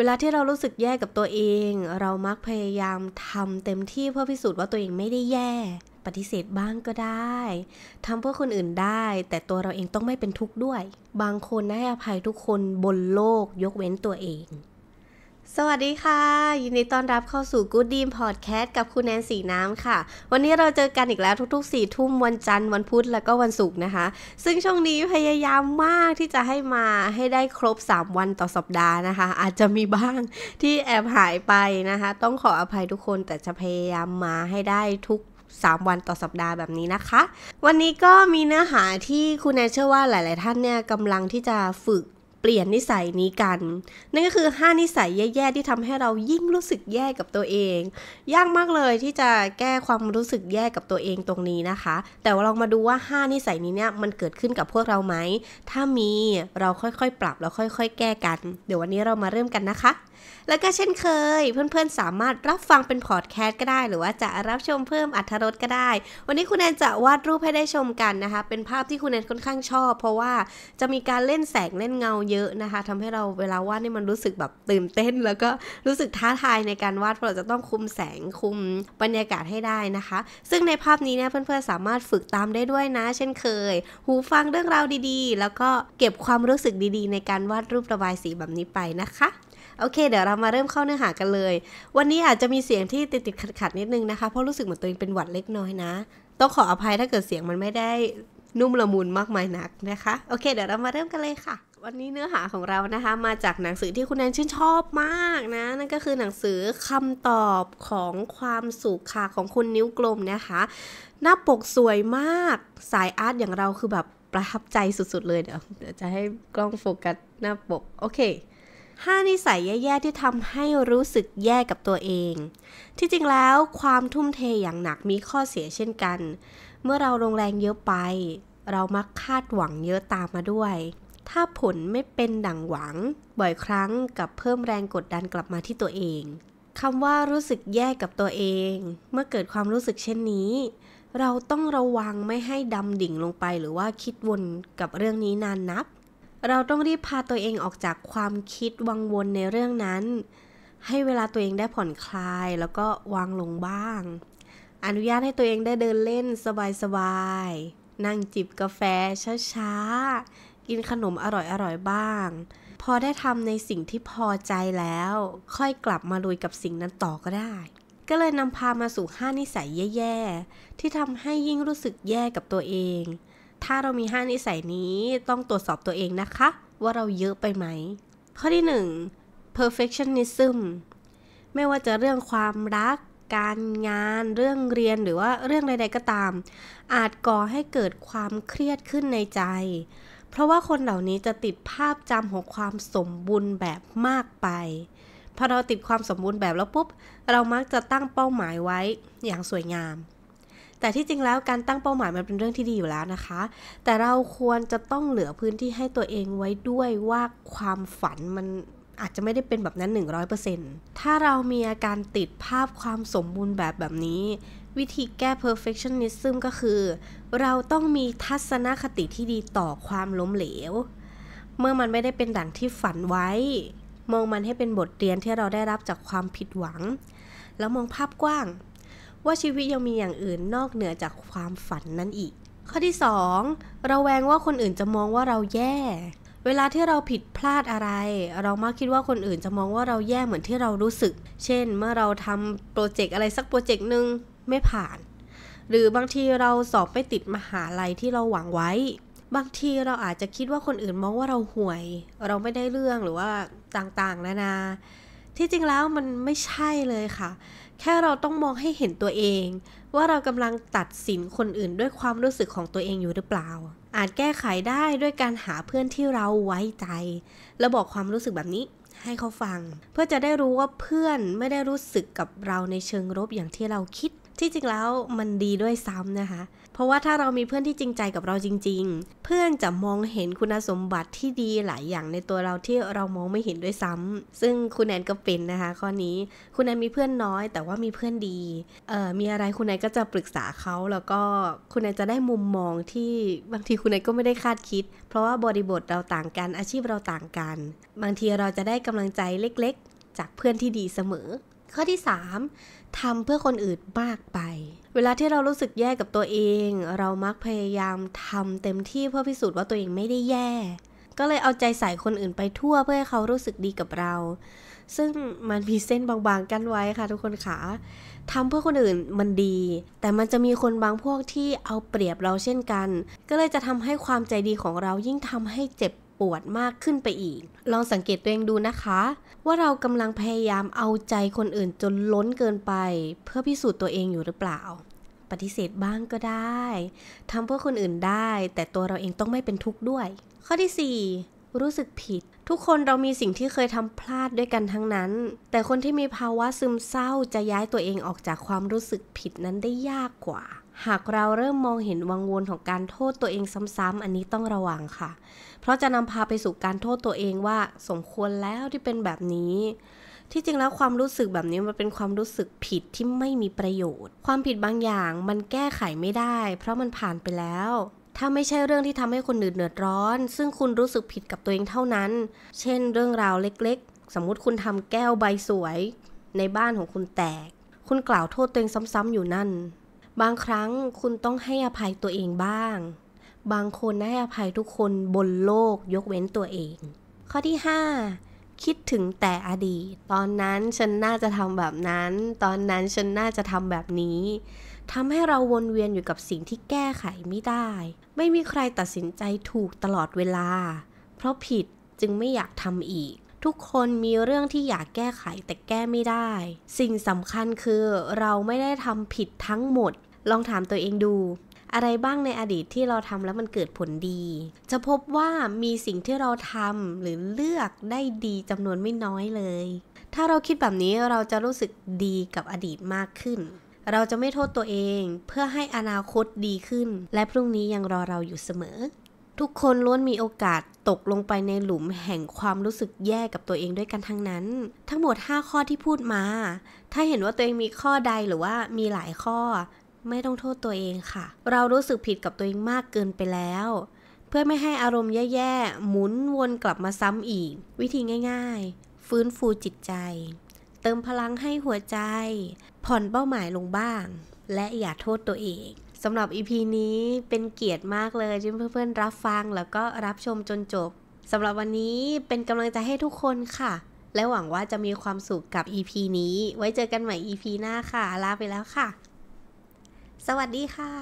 เวลาที่เรารู้สึกแย่กับตัวเอง เรามักพยายามทำเต็มที่เพื่อพิสูจน์ว่าตัวเองไม่ได้แย่ ปฏิเสธบ้างก็ได้ทำเพื่อคนอื่นได้ แต่ตัวเราเองต้องไม่เป็นทุกข์ด้วย บางคนให้อภัยทุกคนบนโลกยกเว้นตัวเองสวัสดีค่ะ ยินดีต้อนรับเข้าสู่ Good d e a m Podcast กับคุณแนนสีน้ำค่ะ วันนี้เราเจอกันอีกแล้วทุก ๆ4ี่ทุ่มวันจันทร์วันพุธแล้วก็วันศุกร์นะคะ ซึ่งช่วงนี้พยายามมากที่จะให้มาให้ได้ครบ 3 วันต่อสัปดาห์นะคะ อาจจะมีบ้างที่แอบหายไปนะคะ ต้องขออภัยทุกคนแต่จะพยายามมาให้ได้ทุก 3 วันต่อสัปดาห์แบบนี้นะคะ วันนี้ก็มีเนื้อหาที่คุณแนเชื่อว่าหลาย ๆ ท่านเนี่ยกำลังที่จะฝึกเปลี่ยนนิสัยนี้กันนั่นก็คือ 5 นิสัยแย่ๆที่ทำให้เรายิ่งรู้สึกแย่กับตัวเอง ยากมากเลยที่จะแก้ความรู้สึกแย่กับตัวเองตรงนี้นะคะ แต่ว่าลองมาดูว่า5นิสัยนี้เนี่ยมันเกิดขึ้นกับพวกเราไหม ถ้ามีเราค่อยๆ ปรับแล้วค่อยๆแก้กัน เดี๋ยววันนี้เรามาเริ่มกันนะคะแล้วก็เช่นเคย เพื่อนๆสามารถรับฟังเป็นพอดแคสต์ก็ได้ หรือว่าจะรับชมเพิ่มอัธรสก็ได้ วันนี้คุณแอนจะวาดรูปให้ได้ชมกันนะคะ เป็นภาพที่คุณแอนค่อนข้างชอบเพราะว่าจะมีการเล่นแสงเล่นเงาเยอะนะคะ ทำให้เราเวลาวาดนี่มันรู้สึกแบบตื่นเต้น แล้วก็รู้สึกท้าทายในการวาดเพราะเราจะต้องคุมแสงคุมบรรยากาศให้ได้นะคะ ซึ่งในภาพนี้เนี่ยเพื่อนๆสามารถฝึกตามได้ด้วยนะเช่นเคย หูฟังเรื่องราวดี ๆ แล้วก็เก็บความรู้สึกดีๆ ในการวาดรูประบายสีแบบนี้ไปนะคะโอเคเดี๋ยวเรามาเริ่มเข้าเนื้อหากันเลย วันนี้อาจจะมีเสียงที่ติดติดขัดขัดนิดนึงนะคะเพราะรู้สึกเหมือนตัวเองเป็นหวัดเล็กน้อยนะ ต้องขออภัยถ้าเกิดเสียงมันไม่ได้นุ่มละมุนมากมายนักนะคะ โอเคเดี๋ยวเรามาเริ่มกันเลยค่ะ วันนี้เนื้อหาของเรานะคะ มาจากหนังสือที่คุณแอนชื่นชอบมากนะ นั่นก็คือหนังสือคำตอบของความสุขค่ะของคุณนิ้วกลมนะคะหน้าปกสวยมาก สายอาร์ตอย่างเราคือแบบประทับใจสุดๆเลยเดี๋ยวเดี๋ยวจะให้กล้องโฟกัสหน้าปกโอเค5นิสัยแย่ๆที่ทำให้รู้สึกแย่กับตัวเอง ที่จริงแล้ว ความทุ่มเทอย่างหนักมีข้อเสียเช่นกัน เมื่อเราลงแรงเยอะไป เรามักคาดหวังเยอะตามมาด้วย ถ้าผลไม่เป็นดังหวังบ่อยครั้งกับเพิ่มแรงกดดันกลับมาที่ตัวเองคำว่ารู้สึกแย่กับตัวเอง เมื่อเกิดความรู้สึกเช่นนี้ เราต้องระวังไม่ให้ดำดิ่งลงไป หรือว่าคิดวนกับเรื่องนี้นานนับเราต้องรีบพาตัวเองออกจากความคิดวังวนในเรื่องนั้น ให้เวลาตัวเองได้ผ่อนคลายแล้วก็วางลงบ้าง อนุญาตให้ตัวเองได้เดินเล่นสบายๆ นั่งจิบกาแฟช้าๆ กินขนมอร่อยๆ บ้าง พอได้ทำในสิ่งที่พอใจแล้ว ค่อยกลับมาลุยกับสิ่งนั้นต่อก็ได้ ก็เลยนำพามาสู่ห้านิสัยแย่ๆ ที่ทำให้ยิ่งรู้สึกแย่กับตัวเองถ้าเรามี 5 นิสัยนี้ต้องตรวจสอบตัวเองนะคะ ว่าเราเยอะไปไหม ข้อที่ 1 perfectionism ไม่ว่าจะเรื่องความรัก การงานเรื่องเรียนหรือว่าเรื่องใด ๆก็ตาม อาจก่อให้เกิดความเครียดขึ้นในใจ เพราะว่าคนเหล่านี้จะติดภาพจำของความสมบูรณ์แบบมากไปพอเราติดความสมบูรณ์แบบแล้วปุ๊บ เรามักจะตั้งเป้าหมายไว้อย่างสวยงามแต่ที่จริงแล้วการตั้งเป้าหมายมันเป็นเรื่องที่ดีอยู่แล้วนะคะ แต่เราควรจะต้องเหลือพื้นที่ให้ตัวเองไว้ด้วยว่าความฝันมันอาจจะไม่ได้เป็นแบบนั้น100%ถ้าเรามีอาการติดภาพความสมบูรณ์แบบแบบนี้ วิธีแก้ perfectionism ก็คือ เราต้องมีทัศนคติที่ดีต่อความล้มเหลว เมื่อมันไม่ได้เป็นดังที่ฝันไว้ มองมันให้เป็นบทเรียนที่เราได้รับจากความผิดหวัง แล้วมองภาพกว้างว่าชีวิตยังมีอย่างอื่นนอกเหนือจากความฝันนั้นอีก ข้อที่2ราแวงว่าคนอื่นจะมองว่าเราแย่ เวลาที่เราผิดพลาดอะไร เรามักคิดว่าคนอื่นจะมองว่าเราแย่เหมือนที่เรารู้สึก เช่น เมื่อเราทำโปรเจกต์อะไรสักโปรเจกต์หนึ่งไม่ผ่าน หรือบางทีเราสอบไม่ติดมหาลัยที่เราหวังไว้ บางทีเราอาจจะคิดว่าคนอื่นมองว่าเราห่วย เราไม่ได้เรื่องหรือว่าต่างๆนานานาที่จริงแล้วมันไม่ใช่เลยค่ะ แค่เราต้องมองให้เห็นตัวเอง ว่าเรากำลังตัดสินคนอื่นด้วยความรู้สึกของตัวเองอยู่หรือเปล่า อาจแก้ไขได้ด้วยการหาเพื่อนที่เราไว้ใจแล้วบอกความรู้สึกแบบนี้ให้เขาฟัง เพื่อจะได้รู้ว่าเพื่อนไม่ได้รู้สึกกับเราในเชิงลบอย่างที่เราคิดที่จริงแล้วมันดีด้วยซ้ำนะคะ เพราะว่าถ้าเรามีเพื่อนที่จริงใจกับเราจริงๆ เพื่อนจะมองเห็นคุณสมบัติที่ดีหลายอย่าง ในตัวเราที่เรามองไม่เห็นด้วยซ้ำซึ่งคุณแอนก็เป็นนะคะข้อนี้ คุณแอนมีเพื่อนน้อยแต่ว่ามีเพื่อนดี เอ่อมีอะไรคุณแอนก็จะปรึกษาเขาแล้วก็คุณแอนจะได้มุมมองที่บางทีคุณแอนก็ไม่ได้คาดคิด เพราะว่าบริบทเราต่างกันอาชีพเราต่างกัน บางทีเราจะได้กำลังใจเล็กๆ จากเพื่อนที่ดีเสมอข้อที่3ทำเพื่อคนอื่นมากไป เวลาที่เรารู้สึกแย่กับตัวเอง เรามักพยายามทำเต็มที่เพื่อพิสูจน์ว่าตัวเองไม่ได้แย่ก็เลยเอาใจใส่คนอื่นไปทั่วเพื่อให้เขารู้สึกดีกับเรา ซึ่งมันมีเส้นบางๆ กั้นไว้ค่ะทุกคนค่ะทำเพื่อคนอื่นมันดี แต่มันจะมีคนบางพวกที่เอาเปรียบเราเช่นกัน ก็เลยจะทำให้ความใจดีของเรายิ่งทำให้เจ็บปวดมากขึ้นไปอีก ลองสังเกตตัวเองดูนะคะ ว่าเรากำลังพยายามเอาใจคนอื่นจนล้นเกินไป เพื่อพิสูจน์ตัวเองอยู่หรือเปล่า ปฏิเสธบ้างก็ได้ทำเพื่อคนอื่นได้ แต่ตัวเราเองต้องไม่เป็นทุกข์ด้วย ข้อที่ 4 รู้สึกผิด ทุกคนเรามีสิ่งที่เคยทำพลาดด้วยกันทั้งนั้น แต่คนที่มีภาวะซึมเศร้าจะย้ายตัวเองออกจากความรู้สึกผิดนั้นได้ยากกว่าหากเราเริ่มมองเห็นวังวนของการโทษตัวเองซ้ำๆ อันนี้ต้องระวังค่ะ เพราะจะนำพาไปสู่การโทษตัวเองว่าสมควรแล้วที่เป็นแบบนี้ ที่จริงแล้วความรู้สึกแบบนี้มันเป็นความรู้สึกผิดที่ไม่มีประโยชน์ ความผิดบางอย่างมันแก้ไขไม่ได้ เพราะมันผ่านไปแล้ว ถ้าไม่ใช่เรื่องที่ทำให้คนอื่นเดือดร้อน ซึ่งคุณรู้สึกผิดกับตัวเองเท่านั้น เช่น เรื่องราวเล็กๆ สมมติคุณทำแก้วใบสวย ในบ้านของคุณแตก คุณกล่าวโทษตัวเองซ้ำๆอยู่นั่นบางครั้งคุณต้องให้อภัยตัวเองบ้าง บางคนให้อภัยทุกคนบนโลกยกเว้นตัวเอง ข้อที่ 5 คิดถึงแต่อดีต ตอนนั้นฉันน่าจะทำแบบนั้น ตอนนั้นฉันน่าจะทำแบบนี้ทำให้เราวนเวียนอยู่กับสิ่งที่แก้ไขไม่ได้ ไม่มีใครตัดสินใจถูกตลอดเวลา เพราะผิดจึงไม่อยากทำอีก ทุกคนมีเรื่องที่อยากแก้ไขแต่แก้ไม่ได้ สิ่งสำคัญคือ เราไม่ได้ทำผิดทั้งหมดลองถามตัวเองดู อะไรบ้างในอดีตที่เราทำแล้วมันเกิดผลดี จะพบว่ามีสิ่งที่เราทำ หรือเลือกได้ดีจำนวนไม่น้อยเลย ถ้าเราคิดแบบนี้เราจะรู้สึกดีกับอดีตมากขึ้น เราจะไม่โทษตัวเองเพื่อให้อนาคตดีขึ้น และพรุ่งนี้ยังรอเราอยู่เสมอ ทุกคนล้วนมีโอกาสตกลงไปในหลุมแห่งความรู้สึกแย่กับตัวเองด้วยกันทั้งนั้น ทั้งหมด 5 ข้อที่พูดมา ถ้าเห็นว่าตัวเองมีข้อใดหรือว่ามีหลายข้อไม่ต้องโทษตัวเองค่ะ เรารู้สึกผิดกับตัวเองมากเกินไปแล้ว เพื่อไม่ให้อารมณ์แย่ ๆ หมุนวนกลับมาซ้ำอีก วิธีง่ายๆ ฟื้นฟูจิตใจ เติมพลังให้หัวใจ ผ่อนเป้าหมายลงบ้าง และอย่าโทษตัวเอง สำหรับ EP นี้เป็นเกียรติมากเลยที่เพื่อน ๆ รับฟังแล้วก็รับชมจนจบ สำหรับวันนี้เป็นกำลังใจให้ทุกคนค่ะ และหวังว่าจะมีความสุขกับ EP นี้ ไว้เจอกันใหม่ EP หน้าค่ะลาไปแล้วค่ะสวัสดีค่ะ